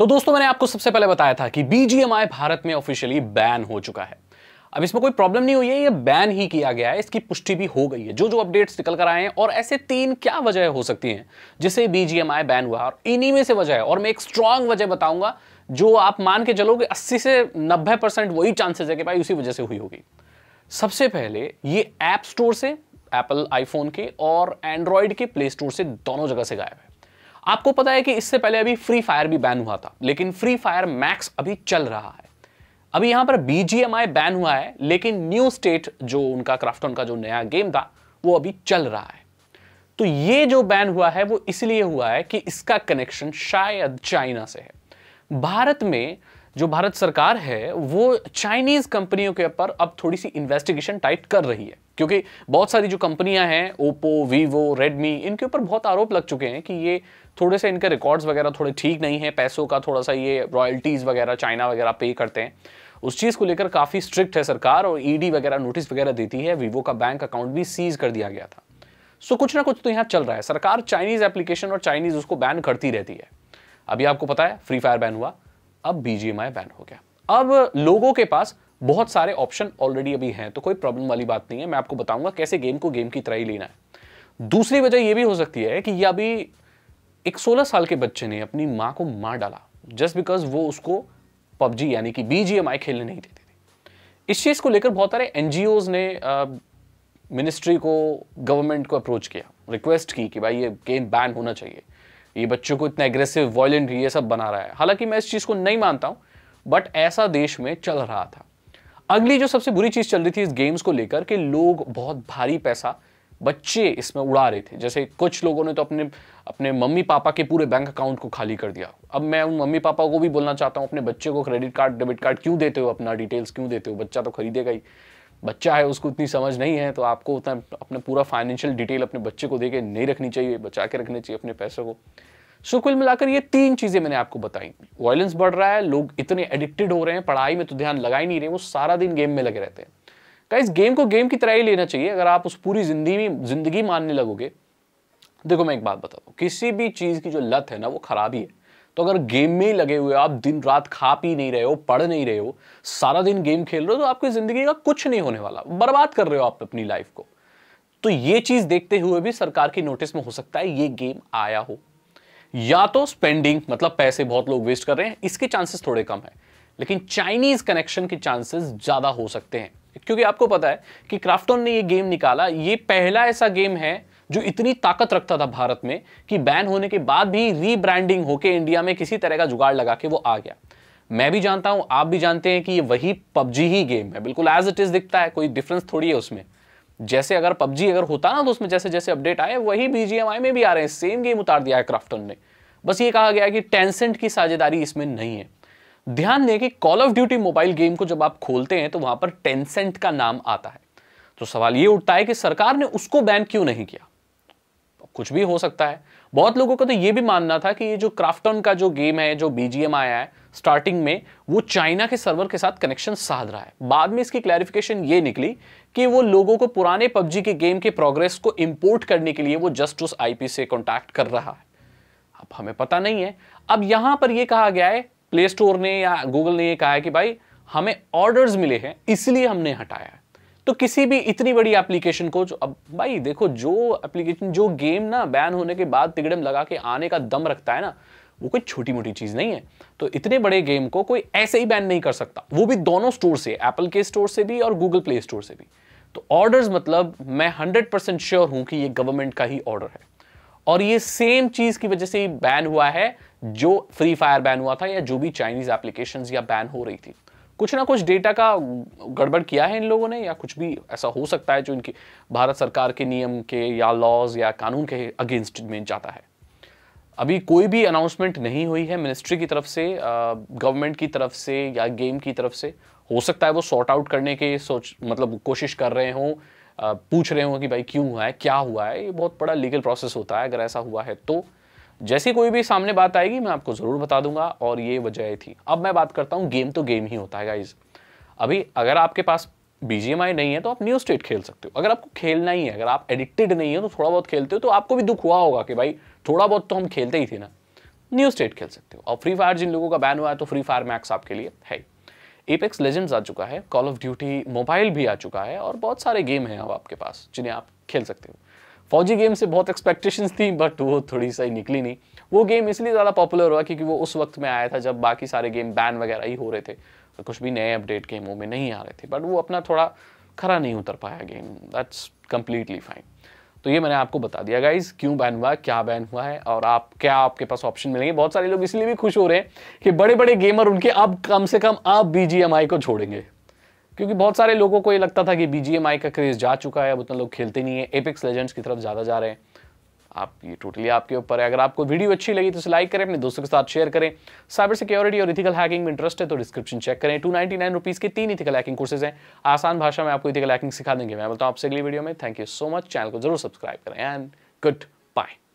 तो दोस्तों मैंने आपको सबसे पहले बताया था कि बीजीएमआई भारत में ऑफिशियली बैन हो चुका है अब इसमें कोई प्रॉब्लम नहीं हुई है ये बैन ही किया गया है इसकी पुष्टि भी हो गई है जो जो अपडेट्स निकल कर आए हैं और ऐसे तीन क्या वजह हो सकती हैं जिसे बीजीएमआई बैन हुआ और इन्हीं में से वजह है और मैं एक स्ट्रांग वजह बताऊंगा जो आप मान के चलोगे अस्सी से नब्बे परसेंट वही चांसेस है कि भाई उसी वजह से हुई होगी सबसे पहले ये ऐप स्टोर से एप्पल आईफोन के और एंड्रॉयड के प्ले स्टोर से दोनों जगह से गायब है आपको पता है कि इससे पहले अभी फ्री फायर भी बैन हुआ था लेकिन फ्री फायर मैक्स अभी चल रहा है अभी यहां पर बीजीएमआई बैन हुआ है लेकिन न्यू स्टेट जो उनका क्राफ्टन का जो नया गेम था वो अभी चल रहा है तो ये जो बैन हुआ है वो इसलिए हुआ है कि इसका कनेक्शन शायद चाइना से है भारत में जो भारत सरकार है वो चाइनीज कंपनियों के ऊपर अब थोड़ी सी इन्वेस्टिगेशन टाइट कर रही है क्योंकि बहुत सारी जो कंपनियां हैं ओप्पो वीवो रेडमी इनके ऊपर बहुत आरोप लग चुके हैं कि ये थोड़े से इनके रिकॉर्ड्स वगैरह थोड़े ठीक नहीं है पैसों का थोड़ा सा ये रॉयल्टीज़ वगैरह चाइना वगैरह पे करते हैं उस चीज़ को लेकर काफ़ी स्ट्रिक्ट है सरकार और ईडी e वगैरह नोटिस वगैरह देती है वीवो का बैंक अकाउंट भी सीज कर दिया गया था सो कुछ ना कुछ तो यहाँ चल रहा है सरकार चाइनीज़ एप्लीकेशन और चाइनीज़ उसको बैन करती रहती है अभी आपको पता है फ्री फायर बैन हुआ अब बीजीएमआई बैन हो गया अब लोगों के पास बहुत सारे ऑप्शन ऑलरेडी अभी हैं तो कोई प्रॉब्लम वाली बात नहीं है मैं आपको बताऊंगा कैसे गेम को गेम की तरह ही लेना है दूसरी वजह यह भी हो सकती है कि यह अभी एक सोलह साल के बच्चे ने अपनी माँ को मार डाला जस्ट बिकॉज वो उसको पबजी यानी कि बीजीएमआई खेलने नहीं देती थी इस चीज़ को लेकर बहुत सारे एन ने मिनिस्ट्री को गवर्नमेंट को अप्रोच किया रिक्वेस्ट की कि भाई ये गेम बैन होना चाहिए ये बच्चों को इतना एग्रेसिव वॉयेंट ये सब बना रहा है हालांकि मैं इस चीज़ को नहीं मानता हूँ बट ऐसा देश में चल रहा था अगली जो सबसे बुरी चीज़ चल रही थी इस गेम्स को लेकर कि लोग बहुत भारी पैसा बच्चे इसमें उड़ा रहे थे जैसे कुछ लोगों ने तो अपने अपने मम्मी पापा के पूरे बैंक अकाउंट को खाली कर दिया अब मैं उन मम्मी पापा को भी बोलना चाहता हूँ अपने बच्चे को क्रेडिट कार्ड डेबिट कार्ड क्यों देते हो अपना डिटेल्स क्यों देते हो बच्चा तो खरीदेगा ही बच्चा है उसको इतनी समझ नहीं है तो आपको उतना अपना पूरा फाइनेंशियल डिटेल अपने बच्चे को दे के नहीं रखनी चाहिए बचा के रखनी चाहिए अपने पैसों को सो कुल मिलाकर ये तीन चीज़ें मैंने आपको बताई वायलेंस बढ़ रहा है लोग इतने एडिक्टेड हो रहे हैं पढ़ाई में तो ध्यान लगा ही नहीं रहे वो सारा दिन गेम में लगे रहते हैं का इस गेम को गेम की तरह ही लेना चाहिए अगर आप उस पूरी जिंदगी जिंदगी मानने लगोगे देखो मैं एक बात बताऊँ किसी भी चीज़ की जो लत है ना वो खराबी है तो अगर गेम में ही लगे हुए आप दिन रात खा पी नहीं रहे हो पढ़ नहीं रहे हो सारा दिन गेम खेल रहे हो तो आपकी ज़िंदगी का कुछ नहीं होने वाला बर्बाद कर रहे हो आप अपनी लाइफ को तो ये चीज़ देखते हुए भी सरकार की नोटिस में हो सकता है ये गेम आया हो या तो स्पेंडिंग मतलब पैसे बहुत लोग वेस्ट कर रहे हैं इसके चांसेस थोड़े कम है लेकिन चाइनीज कनेक्शन के चांसेस ज़्यादा हो सकते हैं क्योंकि आपको पता है कि क्राफ्टोन ने ये गेम निकाला ये पहला ऐसा गेम है जो इतनी ताकत रखता था भारत में कि बैन होने के बाद भी रीब्रांडिंग होके इंडिया में किसी तरह का जुगाड़ लगा के वो आ गया मैं भी जानता हूं आप भी जानते हैं कि ये वही पबजी ही गेम है बिल्कुल एज इट इज दिखता है कोई डिफरेंस थोड़ी है उसमें जैसे अगर पबजी अगर होता ना तो उसमें जैसे जैसे अपडेट आए वही बीजीएमआई में भी आ रहे हैं सेम गेम उतार दिया है क्राफ्टन ने बस ये कहा गया कि टेंसेंट की साझेदारी इसमें नहीं है ध्यान दें कि Call of Duty mobile game को जब आप खोलते हैं तो वहां पर टेंसेंट का नाम आता है तो सवाल ये उठता है कि सरकार ने उसको बैन क्यों नहीं किया कुछ भी हो सकता है बहुत लोगों को तो ये भी मानना था कि ये जो क्राफ्टन का जो गेम है जो बीजीएम आया है स्टार्टिंग में वो चाइना के सर्वर के साथ कनेक्शन साध रहा है बाद में इसकी क्लैरिफिकेशन ये निकली कि वो लोगों को पुराने पबजी के गेम के प्रोग्रेस को इम्पोर्ट करने के लिए वो जस्ट उस आईपी से कॉन्टैक्ट कर रहा है अब हमें पता नहीं है अब यहां पर यह कहा गया है प्ले स्टोर ने या गूगल ने यह कहा है कि भाई हमें ऑर्डर्स मिले हैं इसलिए हमने हटाया है तो किसी भी इतनी बड़ी एप्लीकेशन को जो अब भाई देखो जो एप्लीकेशन जो गेम ना बैन होने के बाद तिगड़म लगा के आने का दम रखता है ना वो कोई छोटी मोटी चीज़ नहीं है तो इतने बड़े गेम को कोई ऐसे ही बैन नहीं कर सकता वो भी दोनों स्टोर से एप्पल के स्टोर से भी और गूगल प्ले स्टोर से भी तो ऑर्डर्स मतलब मैं हंड्रेड परसेंट श्योर हूं कि ये गवर्नमेंट का ही ऑर्डर है और ये सेम चीज़ की वजह से ही बैन हुआ है जो फ्री फायर बैन हुआ था या जो भी चाइनीज़ एप्लीकेशन या बैन हो रही थी कुछ ना कुछ डेटा का गड़बड़ किया है इन लोगों ने या कुछ भी ऐसा हो सकता है जो इनकी भारत सरकार के नियम के या लॉज या कानून के अगेंस्ट में जाता है अभी कोई भी अनाउंसमेंट नहीं हुई है मिनिस्ट्री की तरफ से गवर्नमेंट की तरफ से या गेम की तरफ से हो सकता है वो सॉर्ट आउट करने के सोच मतलब कोशिश कर रहे हों पूछ रहे हों कि भाई क्यों हुआ है क्या हुआ है ये बहुत बड़ा लीगल प्रोसेस होता है अगर ऐसा हुआ है तो जैसी कोई भी सामने बात आएगी मैं आपको ज़रूर बता दूंगा और ये वजह थी अब मैं बात करता हूँ गेम तो गेम ही होता है गाइज अभी अगर आपके पास बी नहीं है तो आप न्यू स्टेट खेल सकते हो अगर आपको खेलना ही है अगर आप एडिक्टेड नहीं है तो थोड़ा बहुत खेलते हो तो आपको भी दुख हुआ होगा कि भाई थोड़ा बहुत तो हम खेलते ही थे ना न्यू स्टेट खेल सकते हो और फ्री फायर जिन लोगों का बैन हुआ है तो फ्री फायर मैक्स आपके लिए है एपेक्स लेजेंड्स आ चुका है कॉल ऑफ ड्यूटी मोबाइल भी आ चुका है और बहुत सारे गेम हैं अब आपके पास जिन्हें आप खेल सकते हो फौजी गेम से बहुत एक्सपेक्टेशंस थी बट वो थोड़ी सा ही निकली नहीं वो गेम इसलिए ज़्यादा पॉपुलर हुआ क्योंकि वो उस वक्त में आया था जब बाकी सारे गेम बैन वगैरह ही हो रहे थे तो कुछ भी नए अपडेट गेमों में नहीं आ रहे थे बट वो अपना थोड़ा खरा नहीं उतर पाया गेम दैट्स कम्प्लीटली फाइन तो ये मैंने आपको बता दिया गाइज क्यों बैन हुआ क्या बैन हुआ है और आप क्या आपके पास ऑप्शन मिलेंगे बहुत सारे लोग इसलिए भी खुश हो रहे हैं कि बड़े बड़े गेमर उनके अब कम से कम आप बी को छोड़ेंगे क्योंकि बहुत सारे लोगों को ये लगता था कि बीजीएमआई का क्रेज जा चुका है अब उतना लोग खेलते नहीं है एपिक्स लेजेंड्स की तरफ ज़्यादा जा रहे हैं आप ये टोटली आपके ऊपर है अगर आपको वीडियो अच्छी लगी तो इसे लाइक करें अपने दोस्तों के साथ शेयर करें साइबर सिक्योरिटी और इथिकल हैकिंग में इंटरेस्ट है तो डिस्क्रिप्शन चेक करें टू नाइन्टी नाइन रुपीज़ के तीन इथिकल हैकिंग कोर्सेज हैं आसान भाषा में आपको इथिकल हैकिंग सिखा देंगे मैं बोलता हूँ आपसे अगली वीडियो में thank you so much channel को जरूर सब्सक्राइब करें एंड गुड बाय